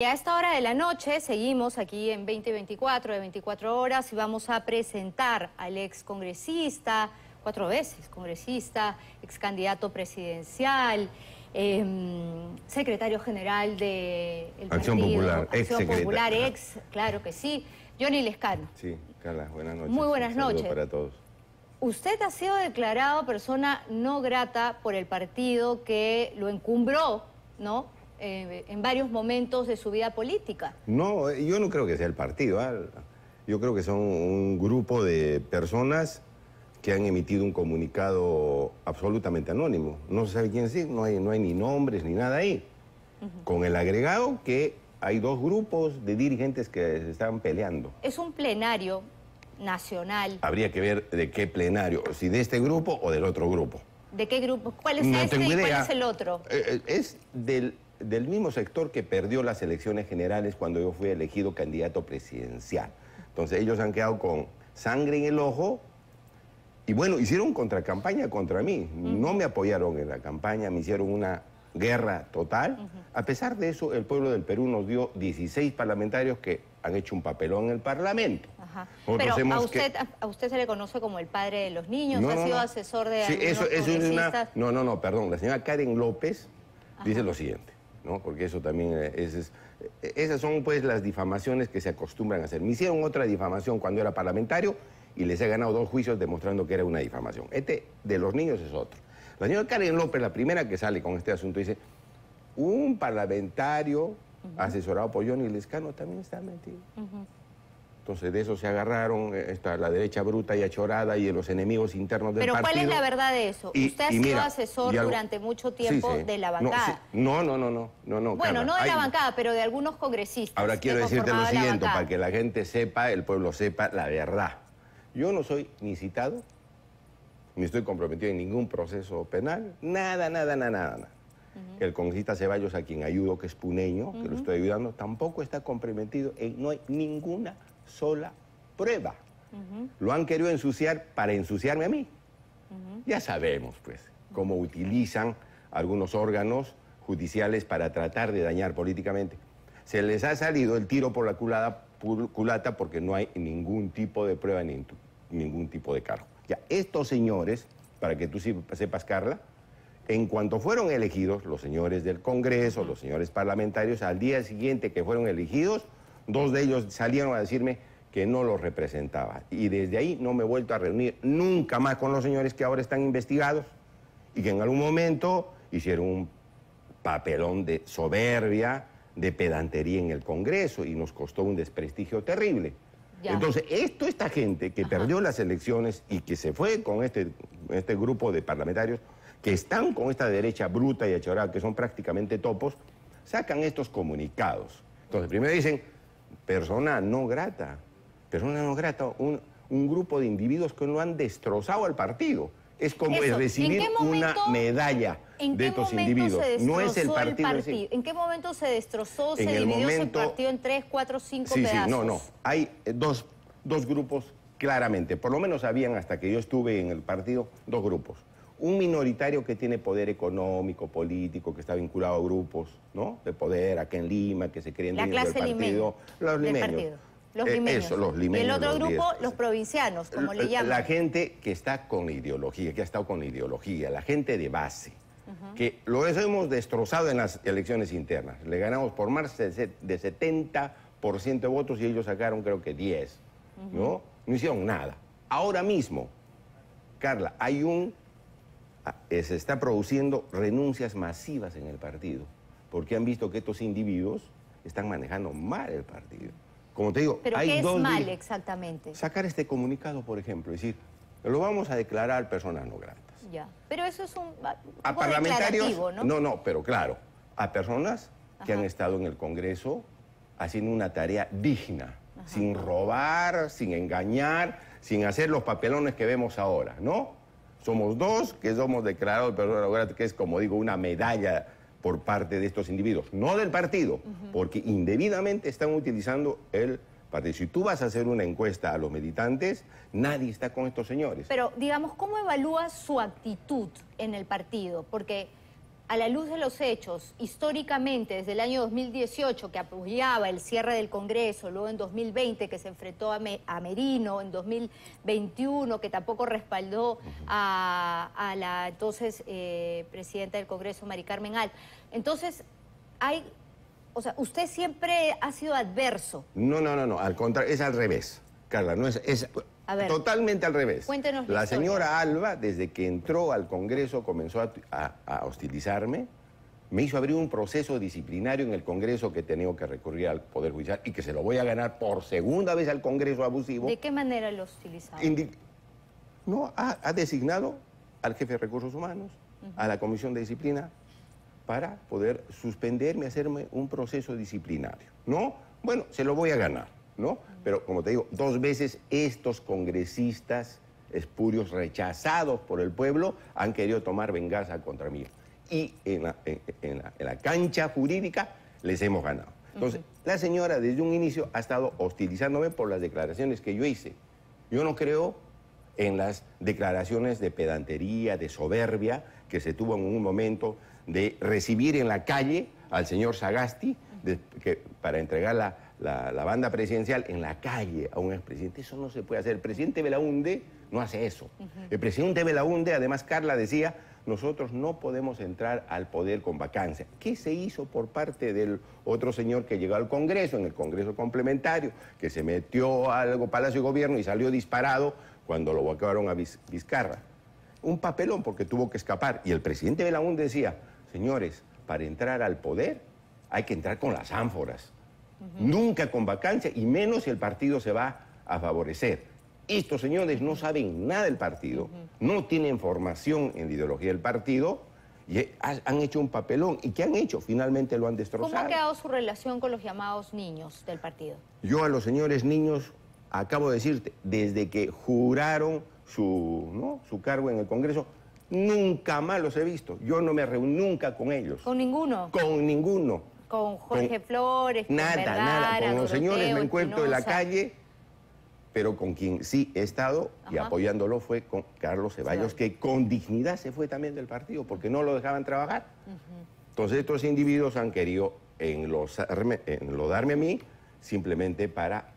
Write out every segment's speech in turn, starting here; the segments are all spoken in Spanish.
Y a esta hora de la noche seguimos aquí en 2024 de 24 horas y vamos a presentar al ex congresista, cuatro veces congresista, ex candidato presidencial, em, secretario general de el Acción partido, Popular, Acción ex Popular, ex, claro que sí, Johnny Lescano. Sí, Carla, buenas noches. Muy buenas noches. Para todos. Usted ha sido declarado persona no grata por el partido que lo encumbró, ¿no? Eh, en varios momentos de su vida política. No, eh, yo no creo que sea el partido. Ah. Yo creo que son un grupo de personas que han emitido un comunicado absolutamente anónimo. No se sabe quién es, no hay, no hay ni nombres ni nada ahí. Con el agregado que hay dos grupos de dirigentes que se están peleando. Es un plenario nacional. Habría que ver de qué plenario, si de este grupo o del otro grupo. ¿De qué grupo? ¿Cuál es este y cuál es el otro? Eh, es del del mismo sector que perdió las elecciones generales cuando yo fui elegido candidato presidencial. Entonces ellos han quedado con sangre en el ojo y bueno, hicieron contracampaña contra mí. No me apoyaron en la campaña, me hicieron una guerra total. A pesar de eso, el pueblo del Perú nos dio 16 parlamentarios que han hecho un papelón en el Parlamento. Pero a usted, se le conoce como el padre de los niños, ha sido asesor de No, no, no, perdón. La señora Karen López dice lo siguiente. Porque eso también eh, es, eh, esas son pues las difamaciones que se acostumbran a hacer. Me hicieron otra difamación cuando era parlamentario y les he ganado dos juicios demostrando que era una difamación. Este de los niños es otro. La señora Karen López, la primera que sale con este asunto, dice, un parlamentario asesorado por Johnny Lescano también está metido. Entonces, de eso se agarraron eh, la derecha bruta y achorada y de los enemigos internos del Pero partido. Pero, ¿cuál es la verdad de eso? Usted ha sido asesor durante mucho tiempo de la bancada. No, no, no, no, no, no. bueno, no de la bancada, pero de algunos congresistas. Ahora quiero decirte lo siguiente, para que la gente sepa, el pueblo sepa la verdad. Yo no soy ni citado, ni estoy comprometido en ningún proceso penal, nada, nada, nada, nada. El congresista Ceballos, a quien ayudo, que es puneño, que lo estoy ayudando, tampoco está comprometido en no hay ninguna sola prueba. Lo han querido ensuciar para ensuciarme a mí. Ya sabemos, pues, cómo utilizan algunos órganos judiciales para tratar de dañar políticamente. Se les ha salido el tiro por la culada, culata porque no hay ningún tipo de prueba ni ningún tipo de cargo. Ya, estos señores, para que tú sepas, Carla, en cuanto fueron elegidos los señores del Congreso, los señores parlamentarios, al día siguiente que fueron elegidos, Dos de ellos salieron a decirme que no los representaba. Y desde ahí no me he vuelto a reunir nunca más con los señores que ahora están investigados y que en algún momento hicieron un papelón de soberbia, de pedantería en el Congreso y nos costó un desprestigio terrible. Entonces, esto, esta gente que perdió las elecciones y que se fue con este, este grupo de parlamentarios que están con esta derecha bruta y achorada, que son prácticamente topos, sacan estos comunicados. Entonces, primero dicen, persona no grata, persona no grata, un, un grupo de individuos que no han destrozado al partido. Es como recibir una medalla de estos individuos. no es el partido. ¿En qué momento se destrozó, se dividió partido en tres, cuatro, cinco pedazos? Sí, no, no. Hay eh, dos, dos grupos claramente. Por lo menos habían, hasta que yo estuve en el partido, dos grupos un minoritario que tiene poder económico, político, que está vinculado a grupos ¿no? de poder acá en Lima, que se creen la del partido, los eh, limeños. Los Y el otro grupo, los provincianos, como le llaman. La gente que está con ideología, que ha estado con ideología, la gente de base, que lo hemos destrozado en las elecciones internas. Le ganamos por más de 70% de votos y ellos sacaron creo que 10, ¿no? No hicieron nada. Ahora mismo, Carla, hay un se está produciendo renuncias masivas en el partido, porque han visto que estos individuos están manejando mal el partido. Como te digo, ¿Pero qué es mal exactamente? Sacar este comunicado, por ejemplo, decir, lo vamos a declarar personas no gratas. Ya, pero eso es un, a parlamentarios, ¿no? No, no, pero claro, a personas que han estado en el Congreso haciendo una tarea digna, sin robar, sin engañar, sin hacer los papelones que vemos ahora, ¿no? Somos dos que somos declarados, pero que es como digo, una medalla por parte de estos individuos, no del partido, porque indebidamente están utilizando el partido. Si tú vas a hacer una encuesta a los militantes, nadie está con estos señores. Pero digamos, ¿cómo evalúa su actitud en el partido? Porque a la luz de los hechos, históricamente desde el año 2018 que apoyaba el cierre del Congreso, luego en 2020 que se enfrentó a, Merino, en 2021 que tampoco respaldó a, la entonces eh, presidenta del Congreso, Mari Carmen Al. Entonces, hay, o sea, usted siempre ha sido adverso. No, no, no, no, al contrario, es al revés, Carla, no es Totalmente al revés. Cuéntenos la, la señora Alba, desde que entró al Congreso, comenzó a, hostilizarme. Me hizo abrir un proceso disciplinario en el Congreso que he que recurrir al Poder Judicial y que se lo voy a ganar por segunda vez al Congreso abusivo. ¿De qué manera lo hostilizaba? no, ha, designado al jefe de recursos humanos, a la Comisión de Disciplina, para poder suspenderme, hacerme un proceso disciplinario. ¿No? Bueno, se lo voy a ganar, ¿no? Pero, como te digo, dos veces estos congresistas espurios rechazados por el pueblo han querido tomar venganza contra mí. Y en la, cancha jurídica les hemos ganado. Entonces, la señora desde un inicio ha estado hostilizándome por las declaraciones que yo hice. Yo no creo en las declaraciones de pedantería, de soberbia que se tuvo en un momento de recibir en la calle al señor Sagasti para entregar la, la, banda presidencial en la calle a un expresidente, eso no se puede hacer. El presidente Belaunde no hace eso. El presidente Belaunde, además Carla decía, nosotros no podemos entrar al poder con vacancia. ¿Qué se hizo por parte del otro señor que llegó al Congreso, en el Congreso complementario, que se metió al Palacio de Gobierno y salió disparado cuando lo vacaron a Vizcarra? Un papelón porque tuvo que escapar. Y el presidente Belaunde decía, señores, para entrar al poder hay que entrar con las ánforas nunca con vacancia y menos si el partido se va a favorecer. Estos señores no saben nada del partido, no tienen formación en ideología del partido y eh, han hecho un papelón. ¿Y qué han hecho? Finalmente lo han destrozado. ¿Cómo ha quedado su relación con los llamados niños del partido? Yo a los señores niños acabo de decirte, desde que juraron su, su cargo en el Congreso, nunca más los he visto. Yo no me reuní nunca con ellos. ¿Con ninguno? Con ninguno. Con Jorge Flores, con Nada, nada. Con los señores me encuentro en la calle, pero con quien sí he estado y apoyándolo fue con Carlos Ceballos, que con dignidad se fue también del partido porque no lo dejaban trabajar. Entonces estos individuos han querido lo enlodarme a mí simplemente para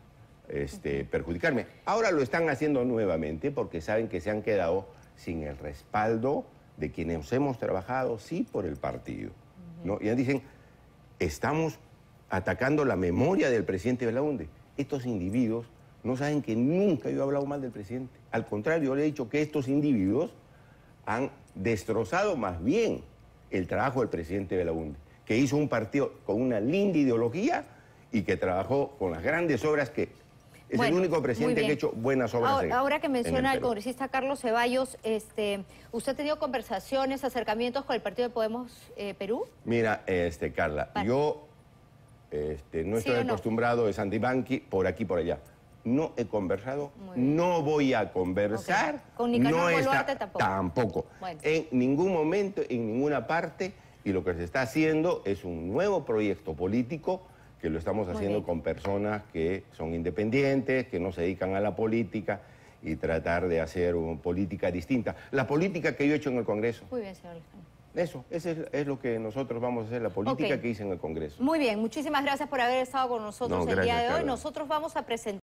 este, perjudicarme. Ahora lo están haciendo nuevamente porque saben que se han quedado sin el respaldo de quienes hemos trabajado, sí, por el partido. Y dicen, estamos atacando la memoria del presidente Belaunde. Estos individuos no saben que nunca yo he hablado mal del presidente. Al contrario, yo le he dicho que estos individuos han destrozado más bien el trabajo del presidente Belaunde, que hizo un partido con una linda ideología y que trabajó con las grandes obras que es el único presidente que ha hecho buenas obras. Ahora, ahora que menciona al congresista Carlos Ceballos, este, ¿usted ha tenido conversaciones, acercamientos con el partido de Podemos eh, Perú? Mira, este, Carla, yo este, no estoy acostumbrado a de Santibanqui por aquí por allá. No he conversado, no voy a conversar. Con Nicaragua no está, tampoco. Tampoco. En ningún momento, en ninguna parte. Y lo que se está haciendo es un nuevo proyecto político que lo estamos haciendo con personas que son independientes, que no se dedican a la política y tratar de hacer una política distinta. La política que yo he hecho en el Congreso. Muy bien, señor Eso, eso es, lo que nosotros vamos a hacer, la política que hice en el Congreso. Muy bien, muchísimas gracias por haber estado con nosotros el día de hoy. Nosotros vamos a presentar...